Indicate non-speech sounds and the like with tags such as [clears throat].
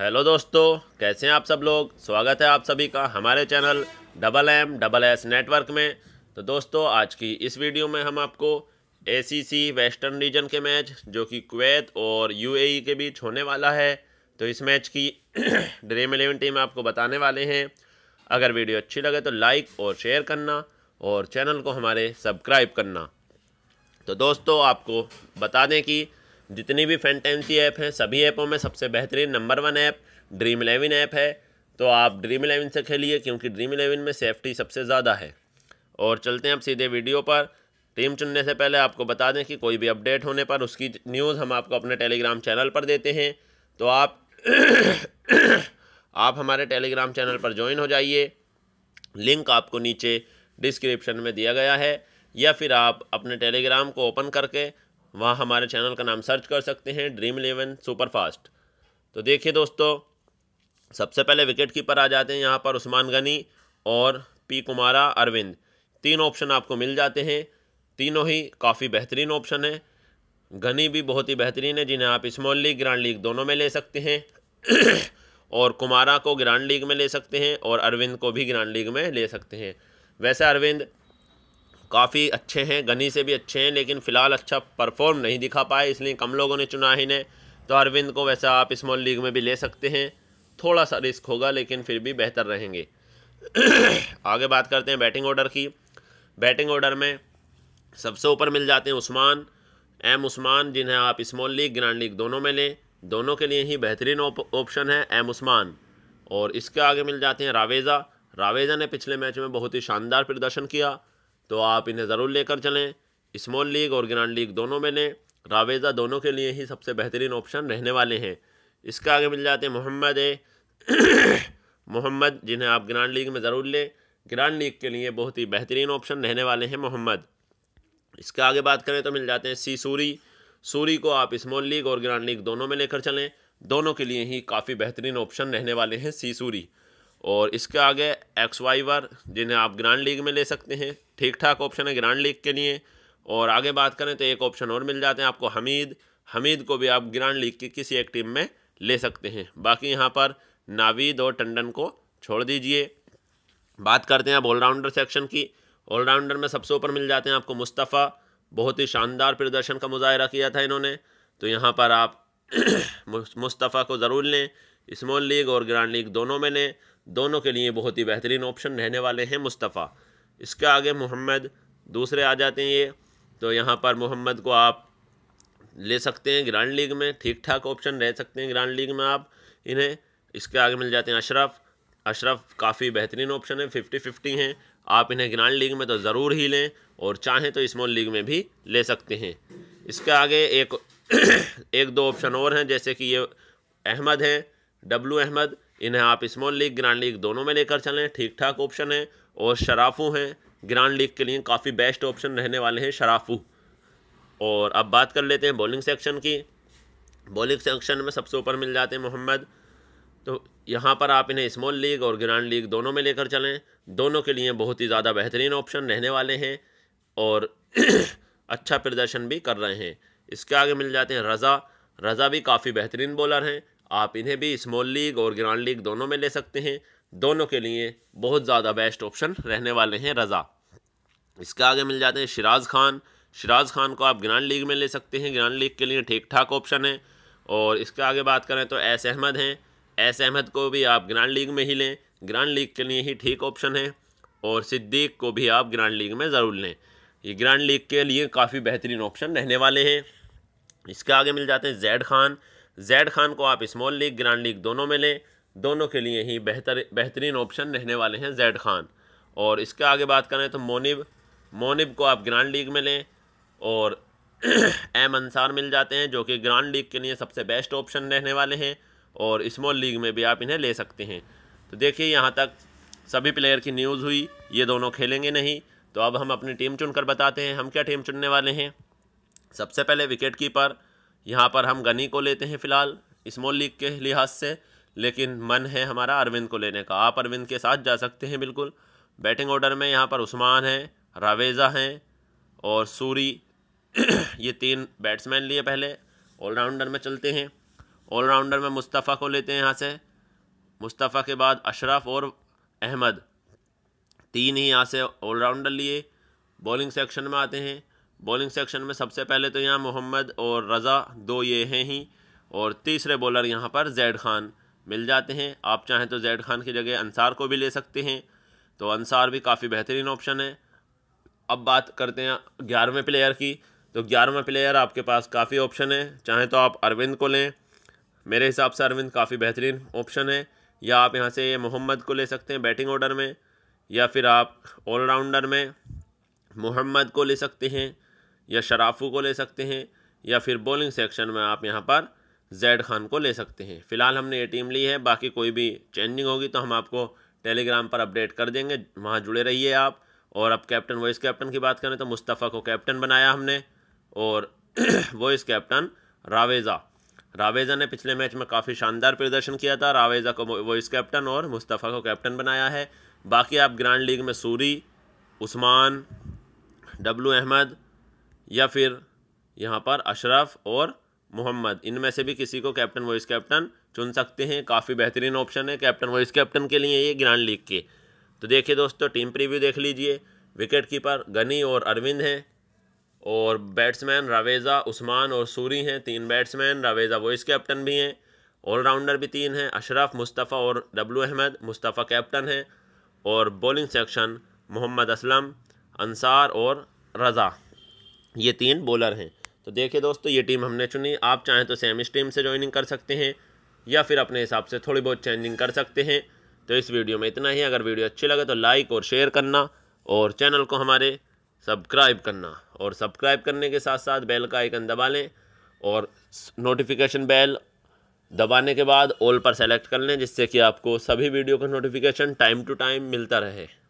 hello दोस्तों कैसे हैं आप सब लोग स्वागत है आप सभी का हमारे channel double M double S network में तो दोस्तों आज की इस वीडियो में हम आपको एसीसी वेस्टर्न रीजन के मैच जो कि कुवैत और यूएई e के बीच होने वाला है तो इस मैच की ड्रीम इलेवन टीम आपको बताने वाले हैं अगर वीडियो अच्छी लगे तो लाइक और शेयर करना और चैनल को हमारे सब्सक्राइब करना तो दोस्तों आपको बता दें कि जितनी भी फैंटेंसी ऐप हैं सभी ऐपों में सबसे बेहतरीन number one app dream eleven app है तो आप ड्रीम इलेवन से खेलिए क्योंकि ड्रीम इलेवन में सेफ्टी सबसे ज़्यादा है और चलते हैं अब सीधे वीडियो पर टीम चुनने से पहले आपको बता दें कि कोई भी अपडेट होने पर उसकी न्यूज़ हम आपको अपने टेलीग्राम चैनल पर देते हैं तो आप [coughs] आप हमारे टेलीग्राम चैनल पर ज्वाइन हो जाइए लिंक आपको नीचे डिस्क्रिप्शन में दिया गया है या फिर आप अपने टेलीग्राम को ओपन करके वहाँ हमारे चैनल का नाम सर्च कर सकते हैं ड्रीम इलेवन सुपर फास्ट तो देखिए दोस्तों सबसे पहले विकेट कीपर आ जाते हैं यहाँ पर उस्मान गनी और पी कुमारा अरविंद तीन ऑप्शन आपको मिल जाते हैं तीनों ही काफ़ी बेहतरीन ऑप्शन है गनी भी बहुत ही बेहतरीन है जिन्हें आप स्मॉल लीग ग्रांड लीग दोनों में ले सकते हैं [clears throat] और कुमारा को ग्रांड लीग में ले सकते हैं और अरविंद को भी ग्रांड लीग में ले सकते हैं वैसे अरविंद काफ़ी अच्छे हैं गनी से भी अच्छे हैं लेकिन फ़िलहाल अच्छा परफॉर्म नहीं दिखा पाए इसलिए कम लोगों ने चुना ही ने तो अरविंद को वैसा आप स्मॉल लीग में भी ले सकते हैं थोड़ा सा रिस्क होगा लेकिन फिर भी बेहतर रहेंगे [clears throat] आगे बात करते हैं बैटिंग ऑर्डर की बैटिंग ऑर्डर में सबसे ऊपर मिल जाते हैं उस्मान एम उस्मान जिन्हें आप स्मॉल लीग ग्रैंड लीग दोनों में लें दोनों के लिए ही बेहतरीन ऑप्शन है एम उस्मान और इसके आगे मिल जाते हैं रावेज़ा रावेज़ा ने पिछले मैच में बहुत ही शानदार प्रदर्शन किया तो आप इन्हें ज़रूर लेकर चलें स्मॉल लीग और ग्रांड लीग दोनों में लें रावेज़ा दोनों के लिए ही सबसे बेहतरीन ऑप्शन रहने वाले हैं इसका आगे मिल जाते हैं मोहम्मद ए [coughs] मोहम्मद जिन्हें आप ग्रांड लीग में ज़रूर लें ग्रांड लीग के लिए बहुत ही बेहतरीन ऑप्शन रहने वाले हैं मोहम्मद इसका आगे बात करें तो मिल जाते हैं सी सूरी सूरी को आप स्मॉल लीग और ग्रांड लीग दोनों में लेकर चलें दोनों के लिए ही काफ़ी बेहतरीन ऑप्शन रहने वाले हैं सी सूरी और इसके आगे एक्स वाई वार जिन्हें आप ग्रांड लीग में ले सकते हैं ठीक ठाक ऑप्शन है ग्रांड लीग के लिए और आगे बात करें तो एक ऑप्शन और मिल जाते हैं आपको हमीद हमीद को भी आप ग्रांड लीग की किसी एक टीम में ले सकते हैं बाकी यहाँ पर नावीद और टंडन को छोड़ दीजिए बात करते हैं अब ऑलराउंडर सेक्शन की ऑलराउंडर में सबसे ऊपर मिल जाते हैं आपको मुस्तफ़ा बहुत ही शानदार प्रदर्शन का मुजाहरा किया था इन्होंने तो यहाँ पर आप [clears throat] मुस्तफ़ा को ज़रूर लें स्मॉल लीग और ग्रैंड लीग दोनों में ने दोनों के लिए बहुत ही बेहतरीन ऑप्शन रहने वाले हैं मुस्तफ़ा इसके आगे मोहम्मद दूसरे आ जाते हैं ये तो यहाँ पर मोहम्मद को आप ले सकते हैं ग्रैंड लीग में ठीक ठाक ऑप्शन रह सकते हैं ग्रैंड लीग में आप इन्हें इसके आगे मिल जाते हैं अशरफ अशरफ काफ़ी बेहतरीन ऑप्शन है फिफ्टी फिफ्टी हैं आप इन्हें ग्रैंड लीग में तो ज़रूर ही लें और चाहें तो स्मॉल लीग में भी ले सकते हैं इसके आगे एक [coughs] एक दो ऑप्शन और हैं जैसे कि ये अहमद हैं डब्लू अहमद इन्हें आप स्मॉल लीग ग्रांड लीग दोनों में लेकर चलें ठीक ठाक ऑप्शन है और शराफू हैं ग्रांड लीग के लिए काफ़ी बेस्ट ऑप्शन रहने वाले हैं शराफू और अब बात कर लेते हैं बॉलिंग सेक्शन की बॉलिंग सेक्शन में सबसे ऊपर मिल जाते हैं मोहम्मद तो यहाँ पर आप इन्हें स्मॉल लीग और ग्रांड लीग दोनों में लेकर चलें दोनों के लिए बहुत ही ज़्यादा बेहतरीन ऑप्शन रहने वाले हैं और [clears throat] अच्छा प्रदर्शन भी कर रहे हैं इसके आगे मिल जाते हैं रज़ा रज़ा भी काफ़ी बेहतरीन बॉलर हैं आप इन्हें भी स्मॉल लीग और ग्रांड लीग दोनों में ले सकते हैं दोनों के लिए बहुत ज़्यादा बेस्ट ऑप्शन रहने वाले हैं रज़ा इसके आगे मिल जाते हैं शराज खान शराज खान को आप ग्रांड लीग में ले सकते हैं ग्रांड लीग के लिए ठीक ठाक ऑप्शन है और इसके आगे बात करें तो एस अहमद हैं एस अहमद को भी आप ग्रांड लीग में ही लें ग्रांड लीग के लिए ही ठीक ऑप्शन है और सिद्दीक को भी आप ग्रांड लीग में ज़रूर लें ये ग्रांड लीग के लिए काफ़ी बेहतरीन ऑप्शन रहने वाले हैं इसके आगे मिल जाते हैं जैड खान जैड खान को आप स्मॉल लीग ग्रांड लीग दोनों में लें दोनों के लिए ही बेहतर बेहतरीन ऑप्शन रहने वाले हैं जैड खान और इसके आगे बात करें तो मोनिब मोनिब को आप ग्रांड लीग में लें और [clears throat] एम अंसार मिल जाते हैं जो कि ग्रांड लीग के लिए सबसे बेस्ट ऑप्शन रहने वाले हैं और स्मॉल लीग में भी आप इन्हें ले सकते हैं तो देखिए यहाँ तक सभी प्लेयर की न्यूज़ हुई ये दोनों खेलेंगे नहीं तो अब हम अपनी टीम चुनकर बताते हैं हम क्या टीम चुनने वाले हैं सबसे पहले विकेट कीपर यहाँ पर हम गनी को लेते हैं फ़िलहाल स्मॉल लीग के लिहाज से लेकिन मन है हमारा अरविंद को लेने का आप अरविंद के साथ जा सकते हैं बिल्कुल बैटिंग ऑर्डर में यहाँ पर उस्मान हैं रावेज़ा हैं और सूरी [clears throat] ये तीन बैट्समैन लिए पहले ऑलराउंडर में चलते हैं ऑलराउंडर में मुस्तफ़ा को लेते हैं यहाँ से मुस्तफ़ा के बाद अशरफ और अहमद तीन ही यहाँ से ऑलराउंडर लिए बॉलिंग सेक्शन में आते हैं बॉलिंग सेक्शन में सबसे पहले तो यहाँ मोहम्मद और रज़ा दो ये हैं ही और तीसरे बॉलर यहाँ पर जैड खान मिल जाते हैं आप चाहें तो जैड खान की जगह अंसार को भी ले सकते हैं तो अंसार भी काफ़ी बेहतरीन ऑप्शन है अब बात करते हैं ग्यारहवें प्लेयर की तो ग्यारहवें प्लेयर आपके पास काफ़ी ऑप्शन है चाहें तो आप अरविंद को लें मेरे हिसाब से अरविंद काफ़ी बेहतरीन ऑप्शन है या आप यहाँ से ये मोहम्मद को ले सकते हैं बैटिंग ऑर्डर में या फिर आप ऑलराउंडर में मोहम्मद को ले सकते हैं या शराफू को ले सकते हैं या फिर बॉलिंग सेक्शन में आप यहाँ पर जैड खान को ले सकते हैं फ़िलहाल हमने ये टीम ली है बाकी कोई भी चेंजिंग होगी तो हम आपको टेलीग्राम पर अपडेट कर देंगे वहाँ जुड़े रहिए आप और अब कैप्टन वॉइस कैप्टन की बात करें तो मुस्तफ़ा को कैप्टन बनाया हमने और वाइस कैप्टन रावेज़ा रावेज़ा ने पिछले मैच में काफ़ी शानदार प्रदर्शन किया था रावेज़ा को वॉइस कैप्टन और मुस्तफ़ा को कैप्टन बनाया है बाकी आप ग्रैंड लीग में सूरी उस्मान डब्लू अहमद या फिर यहाँ पर अशरफ और मोहम्मद इनमें से भी किसी को कैप्टन वाइस कैप्टन चुन सकते हैं काफ़ी बेहतरीन ऑप्शन है कैप्टन वाइस कैप्टन के लिए ये ग्रांड लीग के तो देखिए दोस्तों टीम प्रीव्यू देख लीजिए विकेट कीपर गनी और अरविंद हैं और बैट्समैन रावेज़ा उस्मान और सूरी हैं तीन बैट्समैन रावेज़ा वॉइस कैप्टन भी हैं ऑलराउंडर भी तीन हैं अशरफ मुस्तफ़ा और डब्लू अहमद मुस्तफ़ा कैप्टन हैं और बॉलिंग सेक्शन मोहम्मद असलम अंसार और रज़ा ये तीन बॉलर हैं तो देखिए दोस्तों ये टीम हमने चुनी आप चाहें तो सेम इस टीम से ज्वाइनिंग कर सकते हैं या फिर अपने हिसाब से थोड़ी बहुत चेंजिंग कर सकते हैं तो इस वीडियो में इतना ही अगर वीडियो अच्छी लगे तो लाइक और शेयर करना और चैनल को हमारे सब्सक्राइब करना और सब्सक्राइब करने के साथ साथ बेल का आइकन दबा लें और नोटिफिकेशन बेल दबाने के बाद ऑल पर सेलेक्ट कर लें जिससे कि आपको सभी वीडियो का नोटिफिकेशन टाइम टू टाइम मिलता रहे